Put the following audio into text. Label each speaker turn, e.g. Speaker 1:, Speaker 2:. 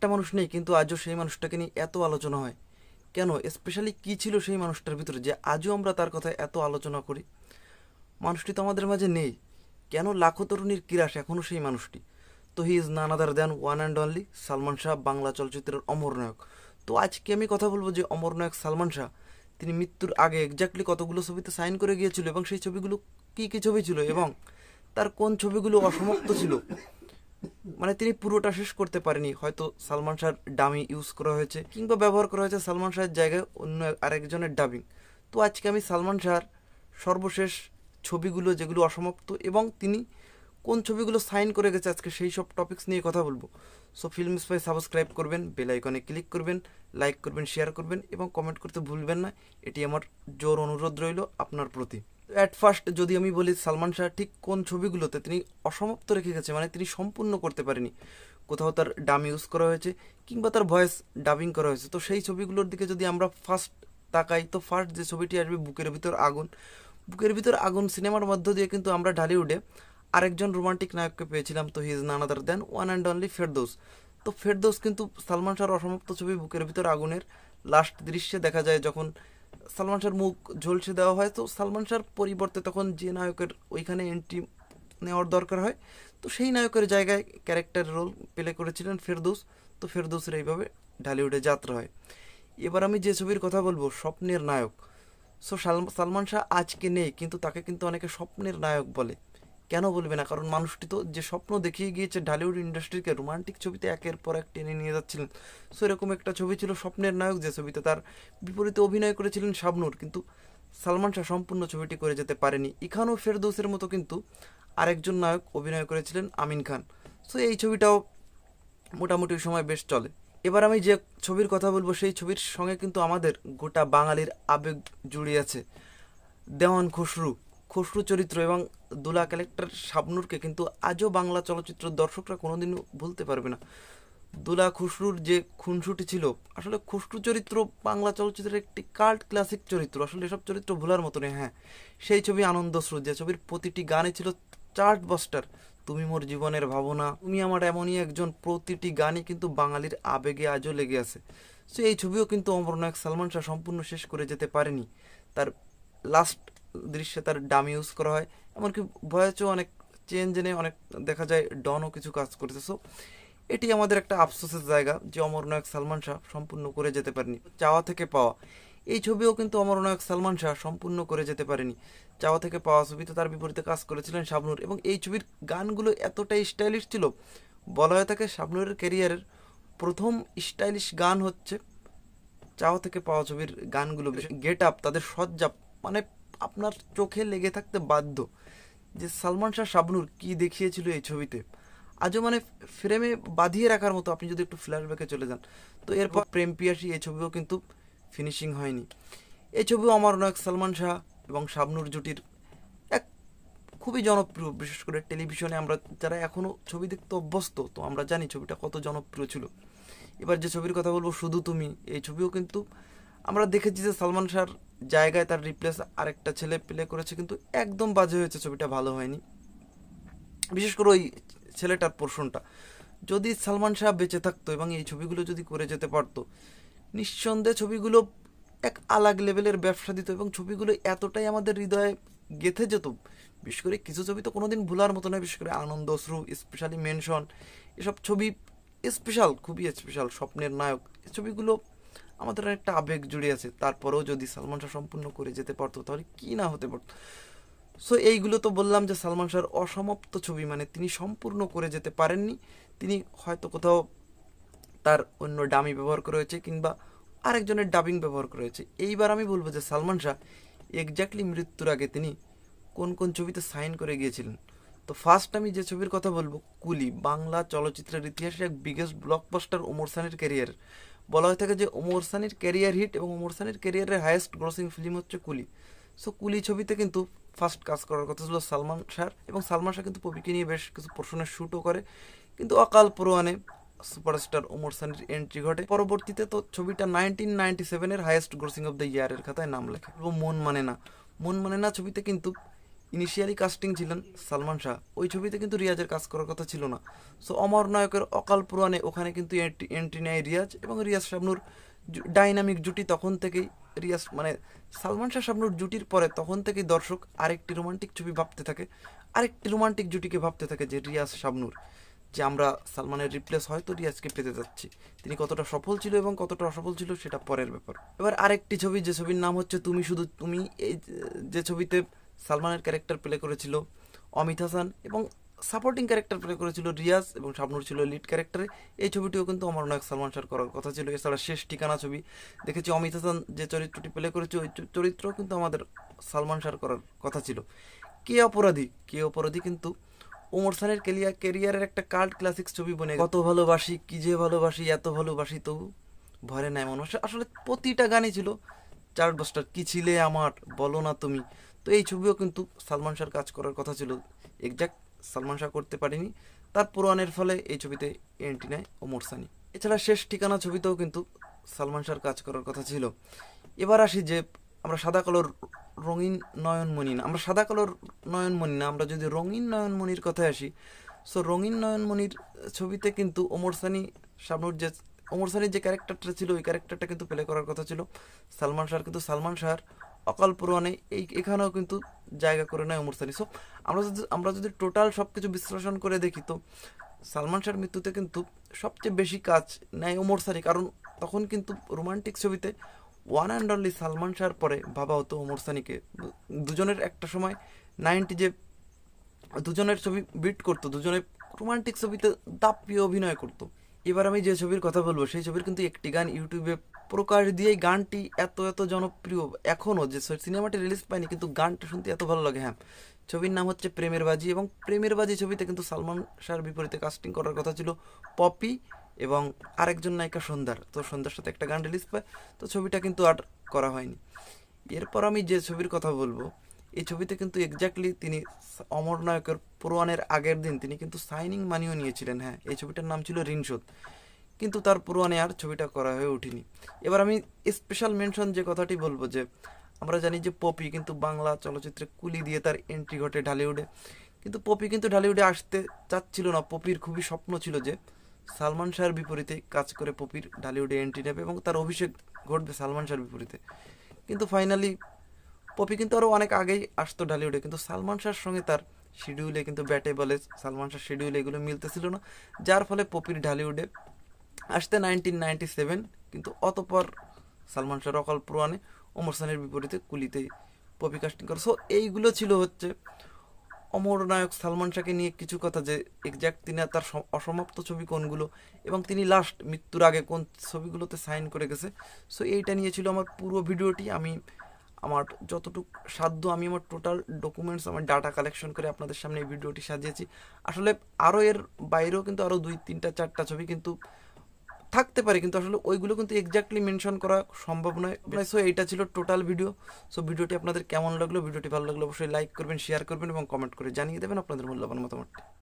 Speaker 1: একটা মানুষ নেই কিন্তু আজও সেই মানুষটাকে নিয়ে এত আলোচনা হয় কেন স্পেশালি কি ছিল সেই মানুষটার ভিতরে যে আজও আমরা তার কথা এত আলোচনা করি মানুষটি তো আমাদের মাঝে নেই কেন লাখো তরুণীর কিরাস এখনও সেই মানুষটি তো he is none other than one and only Salman Shah Bangla চলচ্চিত্রের অমর নায়ক তো আজকে আমি কথা বলবো যে অমর নায়ক সালমান শাহ তিনি মৃত্যুর আগে এক্স্যাক্টলি কতগুলো ছবিতে সাইন করে গিয়েছিল এবং সেই ছবিগুলো কী কী ছবি ছিল এবং তার কোন ছবিগুলো অসমাপ্ত ছিল মানে তিনি পুরোটা শেষ করতে পারেনি হয়তো সালমান শাহর ডামি ইউজ করা হয়েছে কিংবা ব্যবহার করা হয়েছে সালমান শাহের জায়গায় অন্য আরেকজনের ডাবিং তো আজকে আমি সালমান শাহর সর্বশেষ ছবিগুলো যেগুলো অসমাপ্ত এবং তিনি কোন ছবিগুলো সাইন করে গেছে আজকে সেই সব টপিক্স নিয়ে কথা বলবো সো ফিল্ম স্পাই সাবস্ক্রাইব করবেন বেলাইকনে ক্লিক করবেন লাইক করবেন শেয়ার করবেন এবং কমেন্ট করতে ভুলবেন না এটি আমার জোর অনুরোধ রইল আপনার প্রতি অ্যাট ফার্স্ট যদি আমি বলি সালমান শাহ ঠিক কোন ছবিগুলোতে তিনি অসমাপ্ত রেখে গেছে মানে তিনি সম্পূর্ণ করতে পারেনি কোথাও তার ডাম ইউজ করা হয়েছে কিংবা তার ভয়েস ডাবিং করা হয়েছে তো সেই ছবিগুলোর দিকে যদি আমরা ফার্স্ট তাকাই তো ফার্স্ট যে ছবিটি আসবে বুকের ভিতর আগুন বুকের ভিতর আগুন সিনেমার মধ্য দিয়ে কিন্তু আমরা ঢালিউডে আরেকজন রোমান্টিক নায়ককে পেয়েছিলাম তো he is none other than one and only Ferdous তো ফেরদোস কিন্তু সালমান শাহর অসমাপ্ত ছবি বুকের ভিতর আগুনের লাস্ট দৃশ্যে দেখা যায় যখন সালমান শাহর মুখ ঝলসে দেওয়া হয় তো সালমান শাহর পরিবর্তে তখন যে নায়কের ওইখানে এন্ট্রি নেওয়ার দরকার হয় তো সেই নায়কের জায়গায় ক্যারেক্টার রোল প্লে করেছিলেন ফেরদৌস তো ফেরদৌসের এইভাবে ঢালিউডে যাত্রা হয় এবার আমি যে ছবির কথা বলবো স্বপ্নের নায়ক সো সালমান শাহ আজকে নেই কিন্তু তাকে কিন্তু অনেকে স্বপ্নের নায়ক বলে কেন বলবে না কারণ মানুষটি তো যে স্বপ্ন দেখিয়ে গিয়েছে ঢালিউড ইন্ডাস্ট্রিকে রোমান্টিক ছবিতে একের পর এক টেনে নিয়ে যাচ্ছিলেন সো এরকম একটা ছবি ছিল স্বপ্নের নায়ক যে ছবিতে তার বিপরীতে অভিনয় করেছিলেন শাবনুর কিন্তু সালমান শাহ সম্পূর্ণ ছবিটি করে যেতে পারেনি ইখানও ফেরদৌসের মতো কিন্তু আরেকজন নায়ক অভিনয় করেছিলেন আমিন খান সো এই ছবিটাও মোটামুটি সময় বেশ চলে এবার আমি যে ছবির কথা বলবো সেই ছবির সঙ্গে কিন্তু আমাদের গোটা বাঙালির আবেগ জুড়ে আছে দেওয়ান খসরু খসরু চরিত্র এবং দুলা কালেক্টর শাবনুরকে কিন্তু আজও বাংলা চলচ্চিত্র দর্শকরা কোনোদিনও ভুলতে পারবে না দুলা খুসরুর যে খুনসুটি ছিল আসলে খুসরু চরিত্র বাংলা চলচ্চিত্রের একটি কার্ট ক্লাসিক চরিত্র আসলে এসব চরিত্র ভোলার মতো হ্যাঁ সেই ছবি আনন্দশ্রু যে ছবির প্রতিটি গানে ছিল চার্ট বস্টার তুমি মোর জীবনের ভাবনা তুমি আমার এমনই একজন প্রতিটি গানই কিন্তু বাঙালির আবেগে আজও লেগে আছে সো এই ছবিও কিন্তু অমরনায়ক সালমান শাহ সম্পূর্ণ শেষ করে যেতে পারেনি তার লাস্ট দৃশ্যে তার ডাম ইউজ করা হয় এমনকি ভয়েসও অনেক চেঞ্জ এনে অনেক দেখা যায় ডনও কিছু কাজ করেছে সো এটি আমাদের একটা আফসোসের জায়গা যে অমর নায়ক সালমান শাহ সম্পূর্ণ করে যেতে পারেনি চাওয়া থেকে পাওয়া এই ছবিও কিন্তু অমর নায়ক সালমান শাহ সম্পূর্ণ করে যেতে পারেনি চাওয়া থেকে পাওয়া ছবিতে তার বিপরীতে কাজ করেছিলেন শাবনুর এবং এই ছবির গানগুলো এতটাই স্টাইলিশ ছিল বলা হয়ে থাকে শাবনুরের ক্যারিয়ারের প্রথম স্টাইলিশ গান হচ্ছে চাওয়া থেকে পাওয়া ছবির গানগুলো গেট আপ তাদের সজ্জা মানে আপনার চোখে লেগে থাকতে বাধ্য যে সালমান শাহ শাবনুর কি দেখিয়েছিল এই ছবিতে আজও মানে ফ্রেমে বাঁধিয়ে রাখার মতো আপনি যদি একটু ফ্ল্যাশব্যাকে চলে যান তো এরপর প্রেম পিয়াসি এই ছবিও কিন্তু ফিনিশিং হয়নি এই ছবিও আমার নায়ক সালমান শাহ এবং শাবনুর জুটির এক খুবই জনপ্রিয় বিশেষ করে টেলিভিশনে আমরা যারা এখনও ছবি দেখতে অভ্যস্ত তো আমরা জানি ছবিটা কত জনপ্রিয় ছিল এবার যে ছবির কথা বলবো শুধু তুমি এই ছবিও কিন্তু আমরা দেখেছি যে সালমান শাহর জায়গায় তার রিপ্লেস আরেকটা ছেলে প্লে করেছে কিন্তু একদম বাজে হয়েছে ছবিটা ভালো হয়নি বিশেষ করে ওই ছেলেটার পোর্শনটা যদি সালমান শাহ বেঁচে থাকতো এবং এই ছবিগুলো যদি করে যেতে পারতো নিঃসন্দেহে ছবিগুলো এক আলাগ লেভেলের ব্যবসা দিত এবং ছবিগুলো এতটাই আমাদের হৃদয়ে গেথে যেত বিশেষ করে কিছু ছবি তো কোনোদিন ভুলার মতো নয় বিশেষ করে আনন্দ অশ্রু স্পেশালি মেনশন এসব ছবি স্পেশাল খুবই স্পেশাল স্বপ্নের নায়ক এই ছবিগুলো আমাদের একটা আবেগ জুড়ে আছে তারপরেও যদি সালমান শাহ সম্পূর্ণ করে যেতে পারতো তাহলে কি না হতে পারতো সো এইগুলো তো বললাম যে সালমান শাহর অসমাপ্ত ছবি মানে তিনি সম্পূর্ণ করে যেতে পারেননি তিনি হয়তো কোথাও তার অন্য ডামি ব্যবহার করে হয়েছে কিংবা আরেকজনের ডাবিং ব্যবহার করে হয়েছে এইবার আমি বলবো যে সালমান শাহ এক্স্যাক্টলি মৃত্যুর আগে তিনি কোন কোন ছবিতে সাইন করে গিয়েছিলেন তো ফার্স্ট আমি যে ছবির কথা বলবো কুলি বাংলা চলচ্চিত্রের ইতিহাসে এক বিগেস্ট ব্লকবাস্টার ওমর সানের ক্যারিয়ার বলা হয়ে থাকে যে ওমর সানির ক্যারিয়ার হিট এবং ওমর সানির ক্যারিয়ারের হায়েস্ট গ্রসিং ফিল্ম হচ্ছে কুলি সো কুলি ছবিতে কিন্তু ফার্স্ট কাজ করার কথা ছিল সালমান শাহ এবং সালমান শাহ কিন্তু পবিকে নিয়ে বেশ কিছু প্রশ্নের শ্যুটও করে কিন্তু অকাল পুরোয়ানে সুপারস্টার ওমর সানির এন্ট্রি ঘটে পরবর্তীতে তো ছবিটা নাইনটিন নাইনটি সেভেনের হায়েস্ট গ্রোসিং অফ দ্য ইয়ারের খাতায় নাম লেখে এবং মন মানে না মন মানে না ছবিতে কিন্তু ইনিশিয়ালি কাস্টিং ছিলেন সালমান শাহ ওই ছবিতে কিন্তু রিয়াজের কাজ করার কথা ছিল না সো অমর নায়কের অকাল পুরাণে ওখানে কিন্তু এন্ট্রি নেয় রিয়াজ এবং রিয়াজ শাবনুর ডাইনামিক জুটি তখন থেকেই রিয়াজ মানে সালমান শাহ শাবনুর জুটির পরে তখন থেকেই দর্শক আরেকটি রোমান্টিক ছবি ভাবতে থাকে আরেকটি রোমান্টিক জুটিকে ভাবতে থাকে যে রিয়াজ শাবনুর যে আমরা সালমানের রিপ্লেস হয়তো রিয়াজকে পেতে যাচ্ছি তিনি কতটা সফল ছিল এবং কতটা অসফল ছিল সেটা পরের ব্যাপার এবার আরেকটি ছবি যে ছবির নাম হচ্ছে তুমি শুধু তুমি এই যে ছবিতে সালমানের ক্যারেক্টার প্লে করেছিল অমিত হাসান এবং সাপোর্টিং ক্যারেক্টার প্লে করেছিল রিয়াজ এবং শাবনুর ছিল লিড ক্যারেক্টারে এই ছবিটিও কিন্তু আমার নায়ক সালমান শাহর করার কথা ছিল এছাড়া শেষ ঠিকানা ছবি দেখেছি অমিত হাসান যে চরিত্রটি প্লে করেছে ওই চরিত্র কিন্তু আমাদের সালমান শাহর করার কথা ছিল কে অপরাধী কে অপরাধী কিন্তু ওমর সানের কেলিয়া কেরিয়ারের একটা কার্ড ক্লাসিক ছবি বনে কত ভালোবাসি কি যে ভালোবাসি এত ভালোবাসি তবু ভরে নেয় মানুষ আসলে প্রতিটা গানই ছিল চার বস্টার কি ছিলে আমার বলো না তুমি তো এই ছবিও কিন্তু সালমান শাহর কাজ করার কথা ছিল এক্স্যাক্ট সালমান শাহ করতে পারেনি তার পুরাণের ফলে এই ছবিতে এন্ট্রি নেয় ওমর সানি এছাড়া শেষ ঠিকানা ছবিতেও কিন্তু সালমান শাহর কাজ করার কথা ছিল এবার আসি যে আমরা সাদা কালোর রঙিন নয়নমণি না আমরা সাদা কালোর নয়নমণি না আমরা যদি রঙিন নয়নমণির কথায় আসি সো রঙিন নয়নমণির ছবিতে কিন্তু ওমর সানি সামনুর যে ওমর সানির যে ক্যারেক্টারটা ছিল ওই ক্যারেক্টারটা কিন্তু প্লে করার কথা ছিল সালমান শাহর কিন্তু সালমান শাহর অকাল পুরাণে এই এখানেও কিন্তু জায়গা করে নেয় উমর সানি সো আমরা যদি আমরা যদি টোটাল সব কিছু বিশ্লেষণ করে দেখি তো সালমান শাহর মৃত্যুতে কিন্তু সবচেয়ে বেশি কাজ নেয় উমর সানি কারণ তখন কিন্তু রোমান্টিক ছবিতে ওয়ান অ্যান্ড অনলি সালমান শাহর পরে বাবা হতো ওমর সানিকে দুজনের একটা সময় নাইনটি যে দুজনের ছবি বিট করতো দুজনে রোমান্টিক ছবিতে দাপিয়ে অভিনয় করতো এবার আমি যে ছবির কথা বলবো সেই ছবির কিন্তু একটি গান ইউটিউবে প্রকাশ দিয়ে গানটি এত এত জনপ্রিয় এখনও যে সিনেমাটি রিলিজ পায়নি কিন্তু গানটা শুনতে এত ভালো লাগে হ্যাঁ ছবির নাম হচ্ছে প্রেমের বাজি এবং প্রেমের বাজি ছবিতে কিন্তু সালমান শাহর বিপরীতে কাস্টিং করার কথা ছিল পপি এবং আরেকজন নায়িকা সন্ধ্যার তো সন্ধ্যার সাথে একটা গান রিলিজ পায় তো ছবিটা কিন্তু আর করা হয়নি এরপর আমি যে ছবির কথা বলবো এই ছবিতে কিন্তু এক্স্যাক্টলি তিনি অমর নায়কের পুরোয়ানের আগের দিন তিনি কিন্তু সাইনিং মানিও নিয়েছিলেন হ্যাঁ এই ছবিটার নাম ছিল ঋণশোধ কিন্তু তার পুরোয়ানে আর ছবিটা করা হয়ে ওঠেনি এবার আমি স্পেশাল মেনশন যে কথাটি বলবো যে আমরা জানি যে পপি কিন্তু বাংলা চলচ্চিত্রে কুলি দিয়ে তার এন্ট্রি ঘটে ঢালিউডে কিন্তু পপি কিন্তু ঢালিউডে আসতে চাচ্ছিল না পপির খুবই স্বপ্ন ছিল যে সালমান শাহর বিপরীতে কাজ করে পপির ঢালিউডে এন্ট্রি নেবে এবং তার অভিষেক ঘটবে সালমান শাহর বিপরীতে কিন্তু ফাইনালি পপি কিন্তু আরও অনেক আগেই আসতো ঢালিউডে কিন্তু সালমান শাহর সঙ্গে তার শিডিউলে কিন্তু ব্যাটে বলে সালমান শাহ শিডিউলে এগুলো মিলতেছিল না যার ফলে পপির ঢালিউডে আসতে নাইনটিন নাইনটি সেভেন কিন্তু অতপর সালমান শাহর অকাল প্রয়াণে অমর সানের বিপরীতে কুলিতে পপি কাস্টিং করে সো এইগুলো ছিল হচ্ছে অমর নায়ক সালমান শাহকে নিয়ে কিছু কথা যে এক্স্যাক্ট তিনি তার অসমাপ্ত ছবি কোনগুলো এবং তিনি লাস্ট মৃত্যুর আগে কোন ছবিগুলোতে সাইন করে গেছে সো এইটা নিয়ে ছিল আমার পুরো ভিডিওটি আমি আমার যতটুকু সাধ্য আমি আমার টোটাল ডকুমেন্টস আমার ডাটা কালেকশন করে আপনাদের সামনে এই ভিডিওটি সাজিয়েছি আসলে আরও এর বাইরেও কিন্তু আরও দুই তিনটা চারটা ছবি কিন্তু থাকতে পারে কিন্তু আসলে ওইগুলো কিন্তু এক্সাক্টলি মেনশন করা সম্ভব নয় সো এইটা ছিল টোটাল ভিডিও সো ভিডিওটি আপনাদের কেমন লাগলো ভিডিওটি ভালো লাগলো অবশ্যই লাইক করবেন শেয়ার করবেন এবং কমেন্ট করে জানিয়ে দেবেন আপনাদের মূল্যবান মতামত